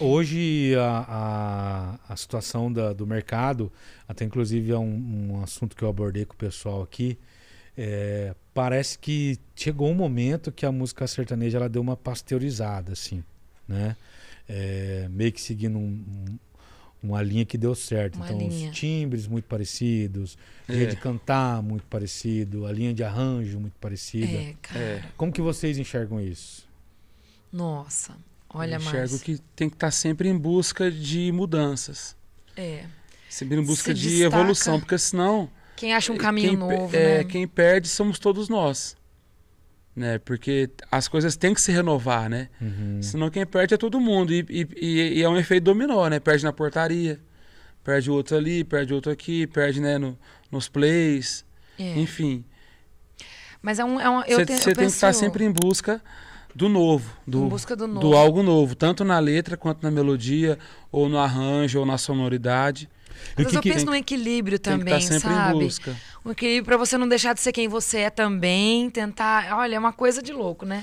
hoje a, a, a situação da, do mercado, até inclusive é um, um, assunto que eu abordei com o pessoal aqui, é, parece que chegou um momento que a música sertaneja ela deu uma pasteurizada, assim, né? É, meio que seguindo um, um uma linha que deu certo. Uma então, linha. os timbres muito parecidos, é. linha de é. cantar muito parecido, a linha de arranjo muito parecida. É, cara. É. Como que vocês enxergam isso? Nossa, Olha, eu enxergo que tem que estar tá sempre em busca de mudanças. É. Sempre em busca Se de evolução, porque senão. Quem acha um eh, caminho quem, novo. É, né? Quem perde somos todos nós. Né? Porque as coisas têm que se renovar, né? Uhum. Senão quem perde é todo mundo. E, e, e, é um efeito dominó, né? Perde na portaria, perde outro ali, perde outro aqui, perde né, no, nos plays, é. enfim. Mas é um. É um eu tem que tá estar sempre em busca do novo, do, do, novo. do algo novo, tanto na letra quanto na melodia, ou no arranjo, ou na sonoridade. Mas vezes eu penso no equilíbrio tá também, sabe? Um equilíbrio para você não deixar de ser quem você é também, tentar. Olha, é uma coisa de louco, né?